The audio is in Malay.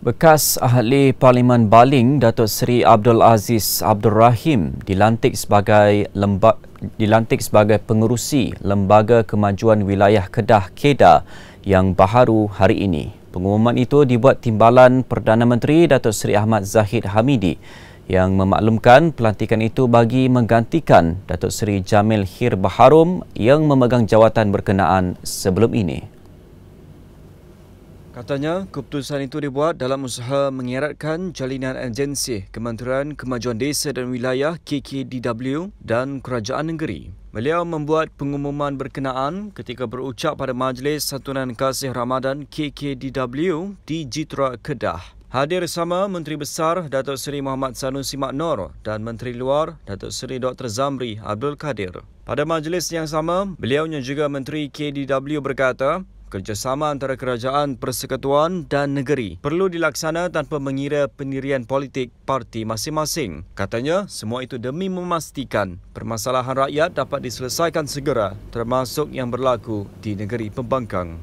Bekas ahli Parlimen Baling Datuk Seri Abdul Aziz Abdul Rahim dilantik sebagai lemba- dilantik sebagai pengerusi Lembaga Kemajuan Wilayah Kedah Kedah yang baharu hari ini. Pengumuman itu dibuat timbalan Perdana Menteri Datuk Seri Ahmad Zahid Hamidi yang memaklumkan pelantikan itu bagi menggantikan Datuk Seri Jamil Hir Baharum yang memegang jawatan berkenaan sebelum ini. Katanya, keputusan itu dibuat dalam usaha mengeratkan jalinan agensi Kementerian Kemajuan Desa dan Wilayah KKDW dan Kerajaan Negeri. Beliau membuat pengumuman berkenaan ketika berucap pada Majlis Santunan Kasih Ramadan KKDW di Jitra Kedah. Hadir sama Menteri Besar Datuk Seri Muhammad Sanusi Maknor dan Menteri Luar Datuk Seri Dr. Zamri Abdul Kadir. Pada majlis yang sama, beliaunya juga Menteri KDW berkata, Kerjasama antara kerajaan, persekutuan dan negeri perlu dilaksana tanpa mengira pendirian politik parti masing-masing. Katanya, semua itu demi memastikan permasalahan rakyat dapat diselesaikan segera termasuk yang berlaku di negeri pembangkang.